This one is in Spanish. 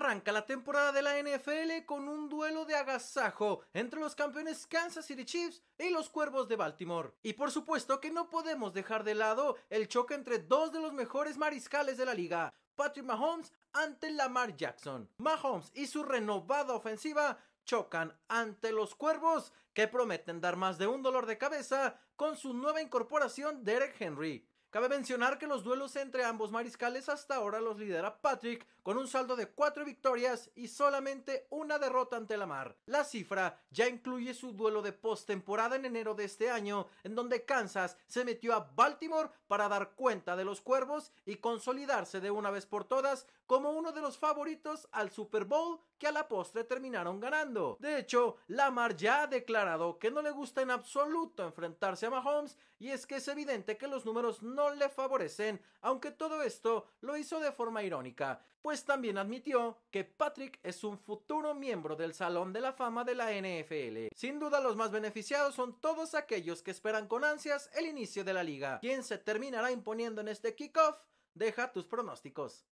Arranca la temporada de la NFL con un duelo de agasajo entre los campeones Kansas City Chiefs y los Cuervos de Baltimore. Y por supuesto que no podemos dejar de lado el choque entre dos de los mejores mariscales de la liga, Patrick Mahomes ante Lamar Jackson. Mahomes y su renovada ofensiva chocan ante los Cuervos que prometen dar más de un dolor de cabeza con su nueva incorporación Derek Henry. Cabe mencionar que los duelos entre ambos mariscales hasta ahora los lidera Patrick con un saldo de cuatro victorias y solamente una derrota ante Lamar. La cifra ya incluye su duelo de postemporada en enero de este año, en donde Kansas se metió a Baltimore para dar cuenta de los cuervos y consolidarse de una vez por todas como uno de los favoritos al Super Bowl que a la postre terminaron ganando. De hecho, Lamar ya ha declarado que no le gusta en absoluto enfrentarse a Mahomes y es que es evidente que los números no le favorecen, aunque todo esto lo hizo de forma irónica, pues también admitió que Patrick es un futuro miembro del Salón de la Fama de la NFL. Sin duda los más beneficiados son todos aquellos que esperan con ansias el inicio de la liga. ¿Quién se terminará imponiendo en este kickoff? Deja tus pronósticos.